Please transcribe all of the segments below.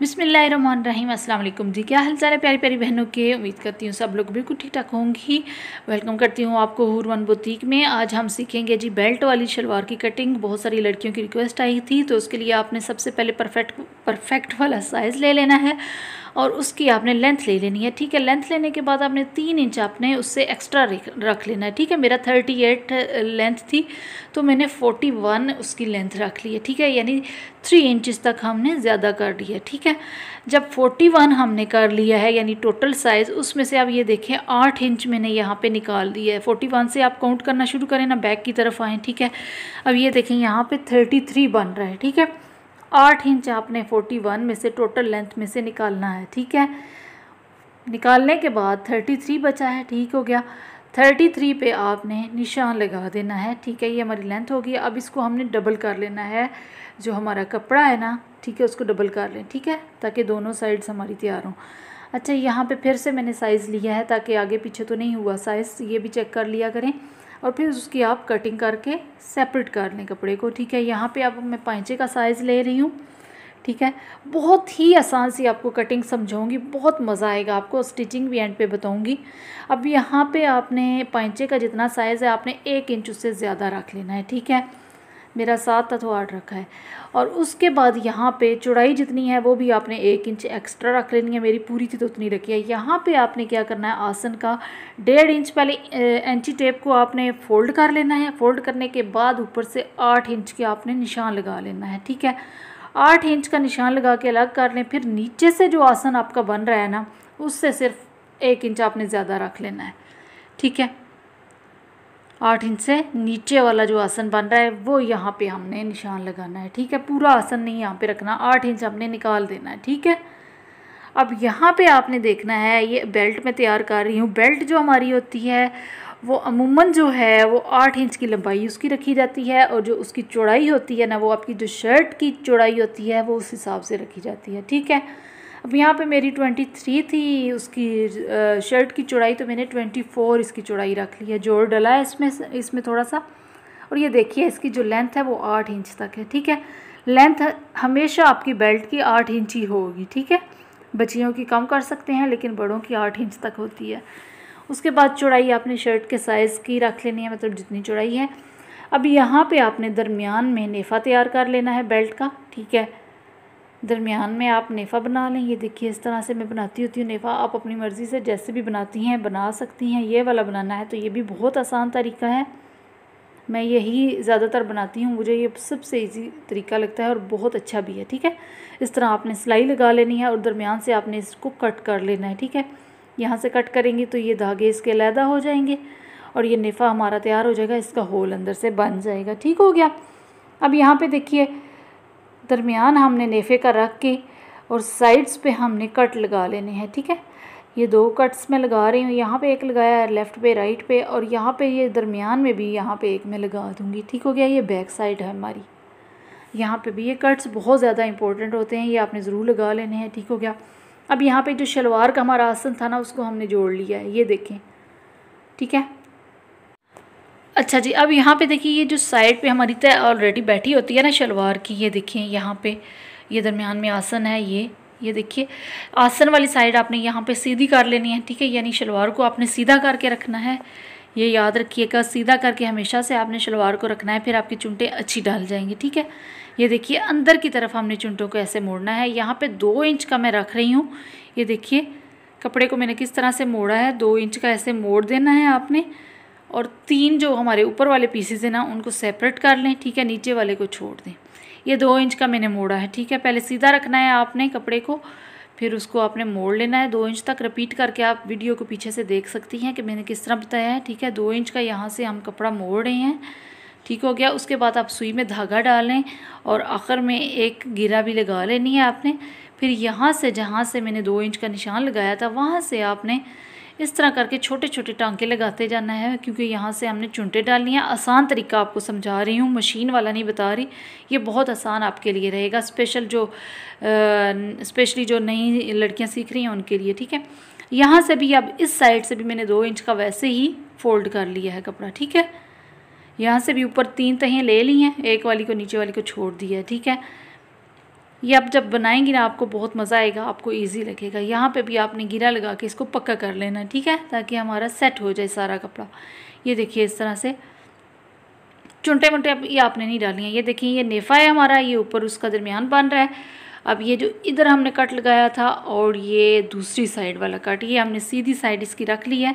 बिसमीम अल्लाम जी क्या हाल चाल है प्यारी प्यारी बहनों के उम्मीद करती हूँ सब लोग बिल्कुल ठीक ठाक होंगी वेलकम करती हूँ आपको हुरवन बुटीक में आज हम सीखेंगे जी बेल्ट वाली शलवार की कटिंग बहुत सारी लड़कियों की रिक्वेस्ट आई थी तो उसके लिए आपने सबसे पहले परफेक्ट परफेक्ट वाला साइज़ ले लेना है और उसकी आपने लेंथ ले लेनी है ठीक है लेंथ लेने के बाद आपने तीन इंच आपने उससे एक्स्ट्रा रख लेना है ठीक है मेरा थर्टी एट लेंथ थी तो मैंने फोर्टी वन उसकी लेंथ रख ली है ठीक है यानी थ्री इंचज़ तक हमने ज़्यादा कर लिया ठीक है जब फोर्टी वन हमने कर लिया है यानी टोटल साइज़ उसमें से आप ये देखें आठ इंच मैंने यहाँ पे निकाल दिया है फोर्टी वन से आप काउंट करना शुरू करें ना बैक की तरफ आएँ ठीक है अब ये देखें यहाँ पे थर्टी थ्री बन रहा है ठीक है आठ इंच आपने फोर्टी वन में से टोटल लेंथ में से निकालना है ठीक है निकालने के बाद थर्टी थ्री बचा है ठीक हो गया थर्टी थ्री पे आपने निशान लगा देना है ठीक है ये हमारी लेंथ होगी अब इसको हमने डबल कर लेना है जो हमारा कपड़ा है ना ठीक है उसको डबल कर लें ठीक है ताकि दोनों साइड्स हमारी तैयार हों अच्छा यहाँ पे फिर से मैंने साइज़ लिया है ताकि आगे पीछे तो नहीं हुआ साइज़ ये भी चेक कर लिया करें और फिर उसकी आप कटिंग करके सेपरेट कर लें कपड़े को ठीक है यहाँ पे आप मैं पैंचे का साइज़ ले रही हूँ ठीक है बहुत ही आसान सी आपको कटिंग समझाऊंगी बहुत मज़ा आएगा आपको स्टिचिंग भी एंड पे बताऊंगी अब यहाँ पे आपने पैंचे का जितना साइज़ है आपने एक इंच उससे ज़्यादा रख लेना है ठीक है मेरा सात अथवा आठ रखा है और उसके बाद यहाँ पे चौड़ाई जितनी है वो भी आपने एक इंच एक्स्ट्रा रख लेनी है मेरी पूरी थी तो उतनी रखी है यहाँ पे आपने क्या करना है आसन का डेढ़ इंच पहले एंची टेप को आपने फोल्ड कर लेना है फोल्ड करने के बाद ऊपर से आठ इंच के आपने निशान लगा लेना है ठीक है आठ इंच का निशान लगा के अलग कर लें फिर नीचे से जो आसन आपका बन रहा है ना उससे सिर्फ एक इंच आपने ज़्यादा रख लेना है ठीक है आठ इंच से नीचे वाला जो आसन बन रहा है वो यहाँ पे हमने निशान लगाना है ठीक है पूरा आसन नहीं यहाँ पे रखना आठ इंच हमने निकाल देना है ठीक है अब यहाँ पे आपने देखना है ये बेल्ट मैं तैयार कर रही हूँ बेल्ट जो हमारी होती है वो अमूमन जो है वो आठ इंच की लंबाई उसकी रखी जाती है और जो उसकी चौड़ाई होती है ना वो आपकी जो शर्ट की चौड़ाई होती है वो उस हिसाब से रखी जाती है ठीक है अब यहाँ पे मेरी ट्वेंटी थ्री थी उसकी शर्ट की चौड़ाई तो मैंने ट्वेंटी फोर इसकी चौड़ाई रख ली है जोड़ डला है इसमें इसमें थोड़ा सा और ये देखिए इसकी जो लेंथ है वो आठ इंच तक है ठीक है लेंथ हमेशा आपकी बेल्ट की आठ इंच ही होगी ठीक है बच्चियों की कम कर सकते हैं लेकिन बड़ों की आठ इंच तक होती है उसके बाद चौड़ाई आपने शर्ट के साइज़ की रख लेनी है मतलब जितनी चौड़ाई है अब यहाँ पे आपने दरमियान में नेफ़ा तैयार कर लेना है बेल्ट का ठीक है दरमियान में आप नेफ़ा बना लें ये देखिए इस तरह से मैं बनाती होती हूँ नेफ़ा आप अपनी मर्ज़ी से जैसे भी बनाती हैं बना सकती हैं ये वाला बनाना है तो ये भी बहुत आसान तरीका है मैं यही ज़्यादातर बनाती हूँ मुझे ये सबसे इजी तरीका लगता है और बहुत अच्छा भी है ठीक है इस तरह आपने सिलाई लगा लेनी है और दरमियान से आपने इसको कट कर लेना है ठीक है यहाँ से कट करेंगे तो ये धागे इसके अलहदा हो जाएंगे और ये नेफा हमारा तैयार हो जाएगा इसका होल अंदर से बन जाएगा ठीक हो गया अब यहाँ पे देखिए दरमियान हमने नेफे का रख के और साइड्स पे हमने कट लगा लेने हैं ठीक है ये दो कट्स मैं लगा रही हूँ यहाँ पे एक लगाया है लेफ़्ट पे राइट पे और यहाँ पे ये दरमियान में भी यहाँ पे एक मैं लगा दूँगी ठीक हो गया ये बैक साइड है हमारी यहाँ पे भी ये कट्स बहुत ज़्यादा इंपॉर्टेंट होते हैं ये आपने ज़रूर लगा लेने हैं ठीक हो गया अब यहाँ पर जो शलवार का हमारा आसन था ना उसको हमने जोड़ लिया है ये देखें ठीक है अच्छा जी अब यहाँ पे देखिए ये जो साइड पे हमारी तय ऑलरेडी बैठी होती है ना शलवार की ये देखिए यहाँ पे ये दरमियान में आसन है ये ये देखिए आसन वाली साइड आपने यहाँ पे सीधी कर लेनी है ठीक है यानी शलवार को आपने सीधा करके रखना है ये याद रखिएगा सीधा करके हमेशा से आपने शलवार को रखना है फिर आपकी चुंटे अच्छी डाल जाएंगी ठीक है ये देखिए अंदर की तरफ हमने चुंटों को ऐसे मोड़ना है यहाँ पे दो इंच का मैं रख रही हूँ ये देखिए कपड़े को मैंने किस तरह से मोड़ा है दो इंच का ऐसे मोड़ देना है आपने और तीन जो हमारे ऊपर वाले पीसेज हैं ना उनको सेपरेट कर लें ठीक है नीचे वाले को छोड़ दें ये दो इंच का मैंने मोड़ा है ठीक है पहले सीधा रखना है आपने कपड़े को फिर उसको आपने मोड़ लेना है दो इंच तक रिपीट करके आप वीडियो को पीछे से देख सकती हैं कि मैंने किस तरह बताया है ठीक है दो इंच का यहाँ से हम कपड़ा मोड़ रहे हैं ठीक हो गया उसके बाद आप सुई में धागा डालें और आखिर में एक गिरा भी लगा लेनी है आपने फिर यहाँ से जहाँ से मैंने दो इंच का निशान लगाया था वहाँ से आपने इस तरह करके छोटे छोटे टांके लगाते जाना है क्योंकि यहाँ से हमने चुनटे डालनी है आसान तरीका आपको समझा रही हूँ मशीन वाला नहीं बता रही ये बहुत आसान आपके लिए रहेगा स्पेशल जो स्पेशली जो नई लड़कियाँ सीख रही हैं उनके लिए ठीक है यहाँ से भी अब इस साइड से भी मैंने दो इंच का वैसे ही फोल्ड कर लिया है कपड़ा ठीक है यहाँ से भी ऊपर तीन तहें ले ली हैं एक वाली को नीचे वाली को छोड़ दिया है ठीक है ये आप जब बनाएंगी ना आपको बहुत मज़ा आएगा आपको इजी लगेगा यहाँ पे भी आपने गिरा लगा के इसको पक्का कर लेना ठीक है ताकि हमारा सेट हो जाए सारा कपड़ा ये देखिए इस तरह से चुनटे मुंटे अब ये आपने नहीं डाली हैं ये देखिए ये नेफा है हमारा ये ऊपर उसका दरमियान बन रहा है अब ये जो इधर हमने कट लगाया था और ये दूसरी साइड वाला कट ये हमने सीधी साइड इसकी रख ली है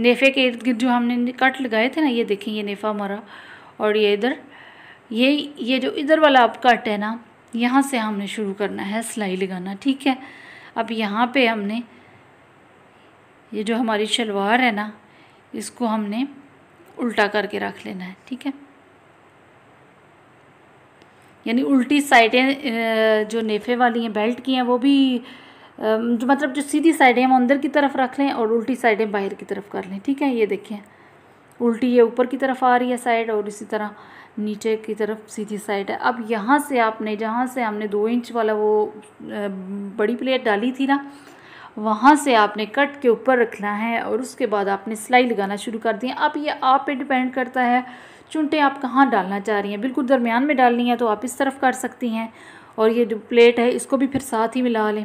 नेफे के इर्द गिर्द जो हमने कट लगाए थे ना ये देखें ये नेफा हमारा और ये इधर ये ये जो इधर वाला आप कट है ना यहाँ से हमने शुरू करना है सिलाई लगाना ठीक है अब यहाँ पे हमने ये जो हमारी शलवार है ना इसको हमने उल्टा करके रख लेना है ठीक है यानी उल्टी साइडें जो नेफे वाली हैं बेल्ट की हैं वो भी जो मतलब जो सीधी साइडें हम अंदर की तरफ रख लें और उल्टी साइडें बाहर की तरफ कर लें ठीक है ये देखें उल्टी ये ऊपर की तरफ आ रही है साइड और इसी तरह नीचे की तरफ सीधी साइड है अब यहाँ से आपने जहाँ से हमने दो इंच वाला वो बड़ी प्लेट डाली थी ना वहाँ से आपने कट के ऊपर रखना है और उसके बाद आपने सिलाई लगाना शुरू कर दी अब ये आप पे डिपेंड करता है चुनटे आप कहाँ डालना चाह रही हैं बिल्कुल दरमियान में डालनी है तो आप इस तरफ कर सकती हैं और ये जो प्लेट है इसको भी फिर साथ ही मिला लें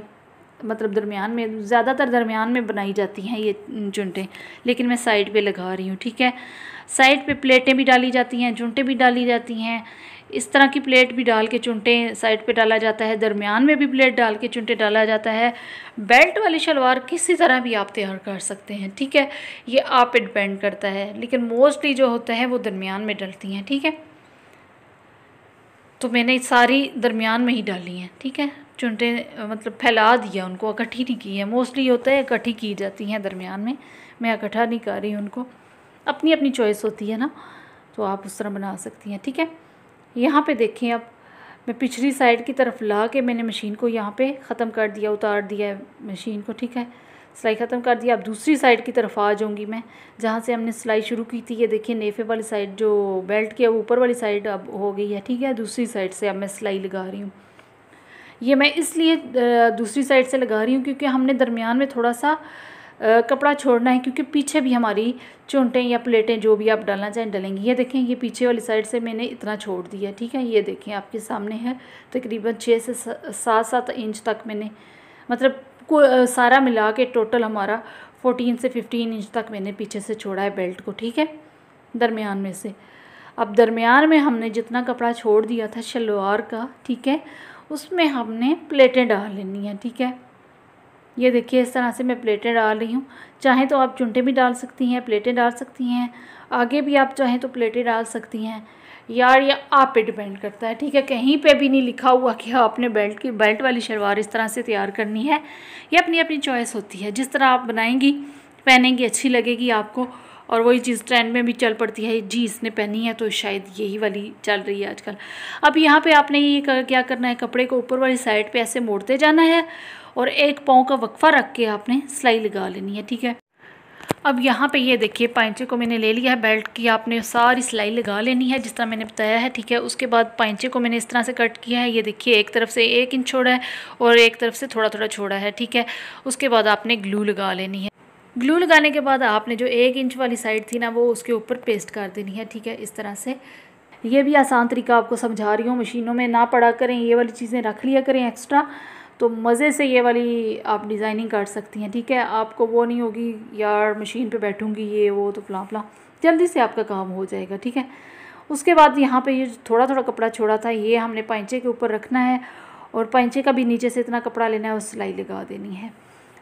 मतलब दरमियान में ज़्यादातर दरमियान में बनाई जाती हैं ये जुंटे लेकिन मैं साइड पे लगा रही हूँ ठीक है साइड पे प्लेटें भी डाली जाती हैं जुंटे भी डाली जाती हैं इस तरह की प्लेट भी डाल के चुंटे साइड पे डाला जाता है दरमियान में भी प्लेट डाल के चुंटे डाला जाता है बेल्ट वाली शलवार किसी तरह भी आप तैयार कर सकते हैं ठीक है ये आप पे डिपेंड करता है लेकिन मोस्टली जो होता है वो दरमियान में डलती हैं ठीक है तो मैंने सारी दरमियान में ही डाली हैं ठीक है चुनटे मतलब फैला दिया उनको इकट्ठी नहीं की है मोस्टली होता है इकट्ठी की जाती हैं दरमियान में मैं इकट्ठा नहीं कर रही उनको अपनी अपनी चॉइस होती है ना तो आप उस तरह बना सकती हैं ठीक है यहाँ पे देखें अब मैं पिछली साइड की तरफ ला के मैंने मशीन को यहाँ पे ख़त्म कर दिया उतार दिया है मशीन को ठीक है सिलाई ख़त्म कर दिया अब दूसरी साइड की तरफ आ जाऊँगी मैं जहाँ से हमने सिलाई शुरू की थी ये देखिए नेफे वाली साइड जो बेल्ट की ऊपर वाली साइड अब हो गई है ठीक है दूसरी साइड से अब मैं सिलाई लगा रही हूँ ये मैं इसलिए दूसरी साइड से लगा रही हूँ क्योंकि हमने दरमियान में थोड़ा सा कपड़ा छोड़ना है क्योंकि पीछे भी हमारी चुनटें या प्लेटें जो भी आप डालना चाहें डलेंगी ये देखें ये पीछे वाली साइड से मैंने इतना छोड़ दिया ठीक है ये देखें आपके सामने है तकरीबन छः से सात सात इंच तक मैंने मतलब सारा मिला के टोटल हमारा फोर्टीन से फिफ्टीन इंच तक मैंने पीछे से छोड़ा है बेल्ट को ठीक है दरमियान में से अब दरमियान में हमने जितना कपड़ा छोड़ दिया था शलवार का ठीक है उसमें हमने प्लेटें डाल लेनी है ठीक है ये देखिए इस तरह से मैं प्लेटें डाल रही हूँ चाहे तो आप चुंटे भी डाल सकती हैं प्लेटें डाल सकती हैं आगे भी आप चाहें तो प्लेटें डाल सकती हैं यार ये आप पे डिपेंड करता है ठीक है कहीं पे भी नहीं लिखा हुआ कि आपने बेल्ट की बेल्ट वाली शलवार इस तरह से तैयार करनी है ये अपनी अपनी चॉइस होती है जिस तरह आप बनाएंगी पहनेंगी अच्छी लगेगी आपको और वही चीज़ ट्रेंड में भी चल पड़ती है जी इसने पहनी है तो शायद यही वाली चल रही है आजकल अब यहाँ पे आपने ये कर, क्या करना है कपड़े को ऊपर वाली साइड पे ऐसे मोड़ते जाना है और एक पाँव का वक्फा रख के आपने सिलाई लगा लेनी है ठीक है अब यहाँ पे ये देखिए पैंचे को मैंने ले लिया है बेल्ट की आपने सारी सिलाई लगा लेनी है जिस तरह मैंने बताया है ठीक है उसके बाद पैंचे को मैंने इस तरह से कट किया है ये देखिए एक तरफ से एक इंच छोड़ा है और एक तरफ से थोड़ा थोड़ा छोड़ा है ठीक है उसके बाद आपने ग्लू लगा लेनी है ग्लू लगाने के बाद आपने जो एक इंच वाली साइड थी ना वो उसके ऊपर पेस्ट कर देनी है ठीक है इस तरह से ये भी आसान तरीका आपको समझा रही हूँ मशीनों में ना पड़ा करें ये वाली चीज़ें रख लिया करें एक्स्ट्रा तो मज़े से ये वाली आप डिज़ाइनिंग कर सकती हैं ठीक है आपको वो नहीं होगी यार मशीन पे बैठूंगी ये वो तो फला फला जल्दी से आपका काम हो जाएगा ठीक है उसके बाद यहाँ पे ये थोड़ा थोड़ा कपड़ा छोड़ा था ये हमने पैंचे के ऊपर रखना है और पैंचे का भी नीचे से इतना कपड़ा लेना है और सिलाई लगा देनी है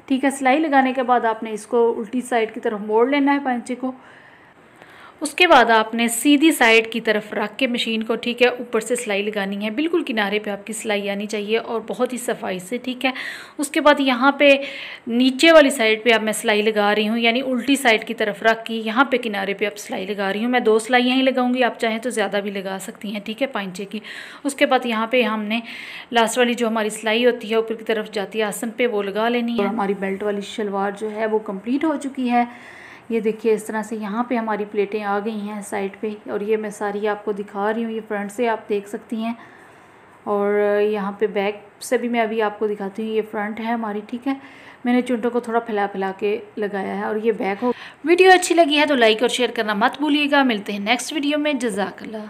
ठीक है सिलाई लगाने के बाद आपने इसको उल्टी साइड की तरफ मोड़ लेना है पैंचे को उसके बाद आपने सीधी साइड की तरफ रख के मशीन को ठीक है ऊपर से सिलाई लगानी है बिल्कुल किनारे पे आपकी सिलाई आनी चाहिए और बहुत ही सफाई से ठीक है उसके बाद यहाँ पे नीचे वाली साइड पे आप मैं सिलाई लगा रही हूँ यानी उल्टी साइड की तरफ रख के यहाँ पे किनारे पे आप सिलाई लगा रही हूँ मैं दो सिलाइयाँ ही लगाऊंगी आप चाहें तो ज़्यादा भी लगा सकती हैं ठीक है पाँचे की उसके बाद यहाँ पर हमने लास्ट वाली जो हमारी सिलाई होती है ऊपर की तरफ जाती है आसन पर वो लगा लेनी है हमारी बेल्ट वाली शलवार जो है वो कम्प्लीट हो चुकी है ये देखिए इस तरह से यहाँ पे हमारी प्लेटें आ गई हैं साइड पे और ये मैं सारी आपको दिखा रही हूँ ये फ्रंट से आप देख सकती हैं और यहाँ पे बैक से भी मैं अभी आपको दिखाती हूँ ये फ्रंट है हमारी ठीक है मैंने चुंटों को थोड़ा फैला फैला के लगाया है और ये बैक हो वीडियो अच्छी लगी है तो लाइक और शेयर करना मत भूलिएगा मिलते हैं नेक्स्ट वीडियो में जजाकला